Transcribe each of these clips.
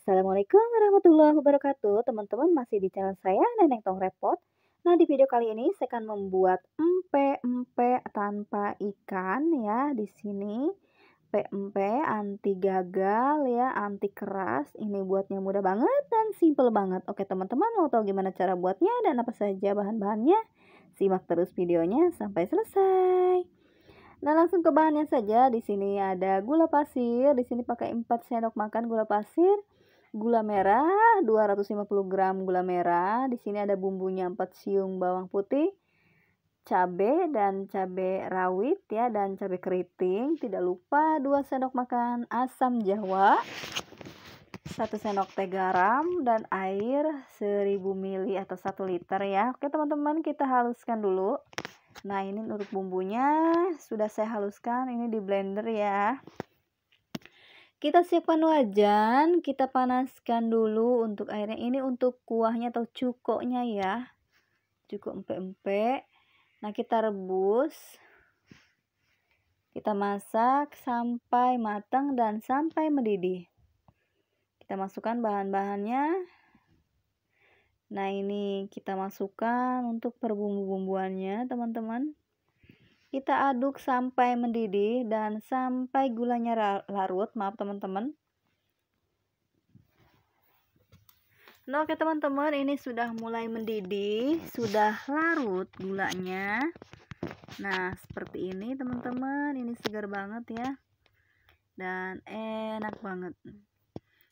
Assalamualaikum warahmatullahi wabarakatuh Teman-teman masih di channel saya Neneng Tong Repot Nah di video kali ini saya akan membuat empe-empe tanpa ikan ya di sini empe-empe anti gagal ya anti keras ini buatnya mudah banget dan simple banget Oke teman-teman mau tahu gimana cara buatnya dan apa saja bahan-bahannya Simak terus videonya sampai selesai Nah, langsung ke bahannya saja. Di sini ada gula pasir. Di sini pakai 4 sendok makan gula pasir gula merah 250 gram gula merah di sini ada bumbunya 4 siung bawang putih cabe dan cabe rawit ya dan cabe keriting tidak lupa 2 sendok makan asam jawa 1 sendok teh garam dan air 1000 ml atau 1 liter ya oke teman-teman kita haluskan dulu nah ini untuk bumbunya sudah saya haluskan ini di blender ya kita siapkan wajan, kita panaskan dulu untuk airnya ini untuk kuahnya atau cukoknya ya. cukup empek-empek. Nah, kita rebus. Kita masak sampai matang dan sampai mendidih. Kita masukkan bahan-bahannya. Nah, ini kita masukkan untuk perbumbu-bumbuannya, teman-teman. Kita aduk sampai mendidih dan sampai gulanya larut. Maaf teman-teman. Nah, oke teman-teman, ini sudah mulai mendidih, sudah larut gulanya. Nah, seperti ini teman-teman, ini segar banget ya. Dan enak banget.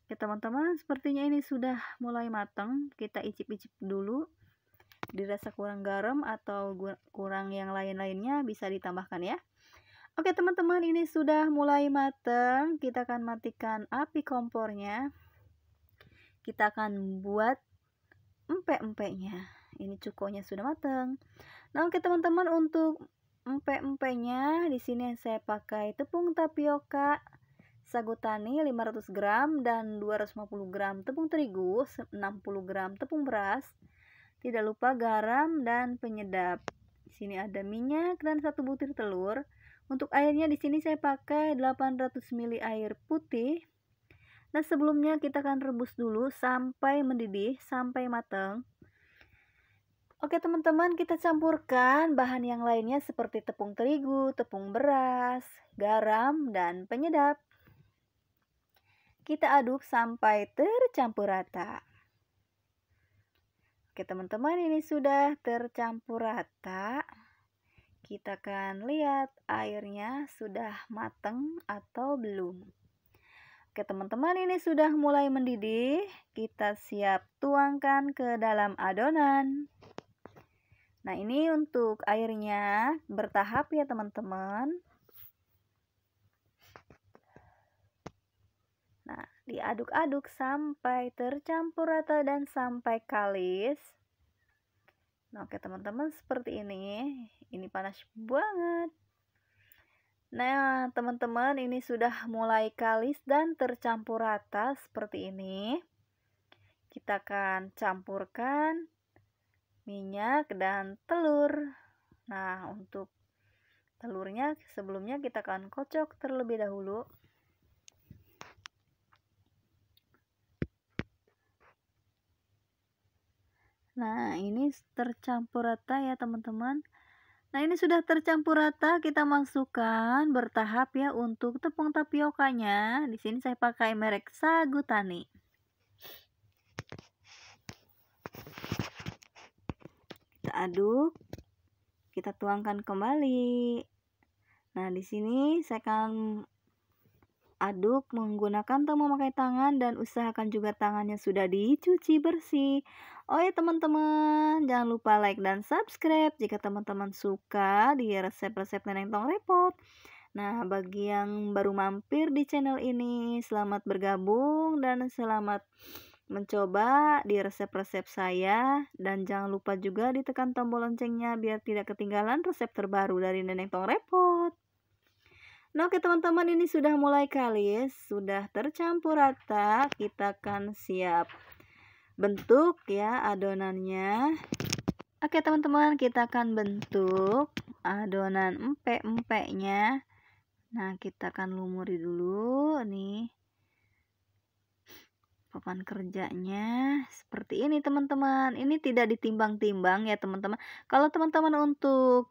Oke teman-teman, sepertinya ini sudah mulai matang. Kita icip-icip dulu dirasa kurang garam atau kurang yang lain-lainnya bisa ditambahkan ya. Oke teman-teman ini sudah mulai matang kita akan matikan api kompornya. Kita akan buat empek-empeknya. Ini cukonya sudah mateng. Nah oke teman-teman untuk empek-empeknya di sini saya pakai tepung tapioka sagu tani 500 gram dan 250 gram tepung terigu, 60 gram tepung beras, tidak lupa garam dan penyedap. Di sini ada minyak dan satu butir telur. Untuk airnya di sini saya pakai 800 ml air putih. nah sebelumnya kita akan rebus dulu sampai mendidih, sampai matang. Oke teman-teman, kita campurkan bahan yang lainnya seperti tepung terigu, tepung beras, garam, dan penyedap. Kita aduk sampai tercampur rata. Oke teman-teman ini sudah tercampur rata Kita akan lihat airnya sudah mateng atau belum Oke teman-teman ini sudah mulai mendidih Kita siap tuangkan ke dalam adonan Nah ini untuk airnya bertahap ya teman-teman Nah diaduk-aduk sampai tercampur rata dan sampai kalis. Nah, oke teman-teman seperti ini. Ini panas banget. Nah, teman-teman ini sudah mulai kalis dan tercampur rata seperti ini. Kita akan campurkan minyak dan telur. Nah, untuk telurnya sebelumnya kita akan kocok terlebih dahulu. Nah, ini tercampur rata ya, teman-teman. Nah, ini sudah tercampur rata, kita masukkan bertahap ya untuk tepung tapiokanya. Di sini saya pakai merek Sagutani. Kita aduk. Kita tuangkan kembali. Nah, di sini saya akan aduk menggunakan atau memakai tangan dan usahakan juga tangannya sudah dicuci bersih Oh ya teman-teman, jangan lupa like dan subscribe jika teman-teman suka di resep-resep Neneng Tong Repot. Nah, bagi yang baru mampir di channel ini, selamat bergabung dan selamat mencoba di resep-resep saya dan jangan lupa juga ditekan tombol loncengnya biar tidak ketinggalan resep terbaru dari Neneng Tong Repot. Nah oke teman-teman ini sudah mulai kalis, sudah tercampur rata, kita akan siap bentuk ya adonannya Oke teman-teman kita akan bentuk adonan empek-empeknya Nah kita akan lumuri dulu nih papan kerjanya seperti ini teman-teman ini tidak ditimbang-timbang ya teman-teman kalau teman-teman untuk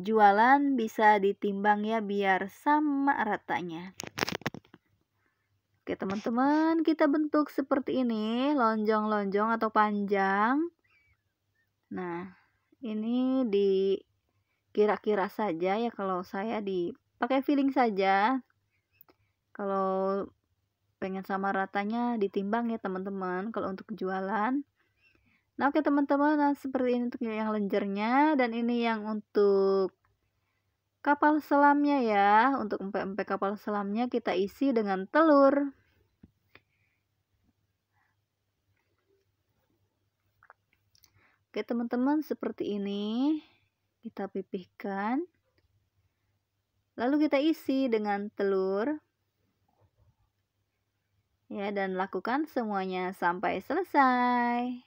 jualan bisa ditimbang ya biar sama ratanya Oke teman-teman, kita bentuk seperti ini, lonjong-lonjong atau panjang. Nah, ini di kira-kira saja ya kalau saya dipakai feeling saja. Kalau pengen sama ratanya ditimbang ya teman-teman kalau untuk jualan. Nah, oke teman-teman, nah seperti ini untuk yang lenjernya dan ini yang untuk kapal selamnya ya. Untuk empek-empek kapal selamnya kita isi dengan telur. Oke teman-teman seperti ini kita pipihkan. Lalu kita isi dengan telur. Ya dan lakukan semuanya sampai selesai.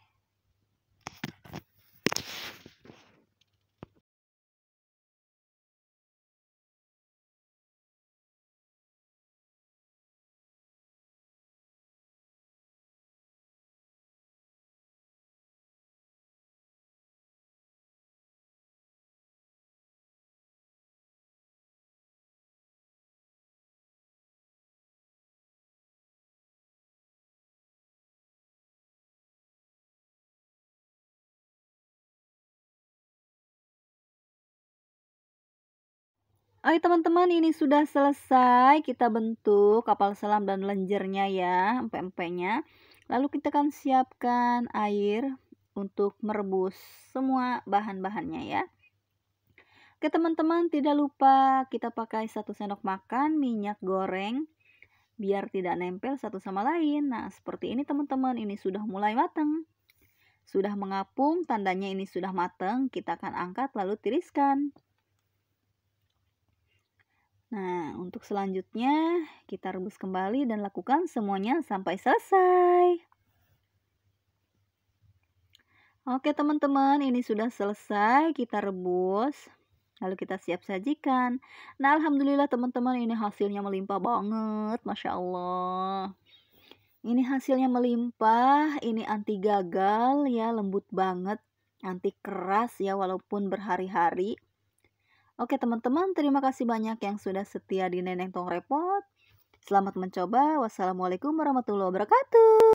Oke teman-teman ini sudah selesai kita bentuk kapal selam dan lenjernya ya empe-empenya lalu kita akan siapkan air untuk merebus semua bahan-bahannya ya Oke teman-teman tidak lupa kita pakai satu sendok makan minyak goreng biar tidak nempel satu sama lain nah seperti ini teman-teman ini sudah mulai matang sudah mengapung tandanya ini sudah matang kita akan angkat lalu tiriskan Nah, untuk selanjutnya kita rebus kembali dan lakukan semuanya sampai selesai. Oke teman-teman, ini sudah selesai kita rebus. Lalu kita siap sajikan. Nah, alhamdulillah teman-teman ini hasilnya melimpah banget, masya Allah. Ini hasilnya melimpah, ini anti gagal ya, lembut banget, anti keras ya walaupun berhari-hari Oke teman-teman, terima kasih banyak yang sudah setia di Neneng Tong Repot. Selamat mencoba. Wassalamualaikum warahmatullahi wabarakatuh.